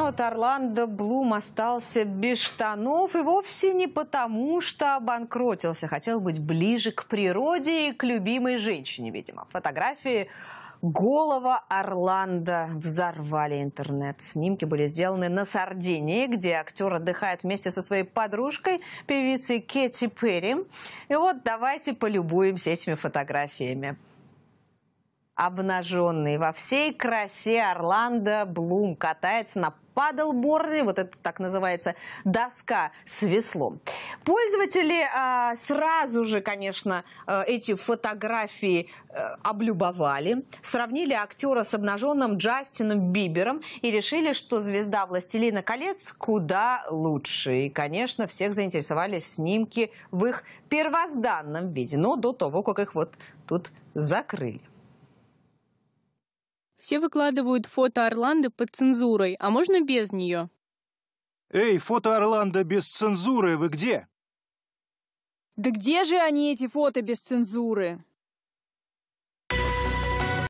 Но ну, вот Орландо Блум остался без штанов и вовсе не потому, что обанкротился. Хотел быть ближе к природе и к любимой женщине, видимо. Фотографии Голова Орландо взорвали интернет. Снимки были сделаны на Сардинии, где актер отдыхает вместе со своей подружкой, певицей Кетти Перри. И вот давайте полюбуемся этими фотографиями обнаженный. Во всей красе Орландо Блум катается на падлборде, вот это так называется, доска с веслом. Пользователи а, сразу же, конечно, э, эти фотографии э, облюбовали, сравнили актера с обнаженным Джастином Бибером и решили, что звезда «Властелина колец» куда лучше. И, конечно, всех заинтересовали снимки в их первозданном виде, но до того, как их вот тут закрыли все выкладывают фото Орландо под цензурой, а можно без нее? Эй, фото Орландо без цензуры, вы где? Да где же они, эти фото без цензуры?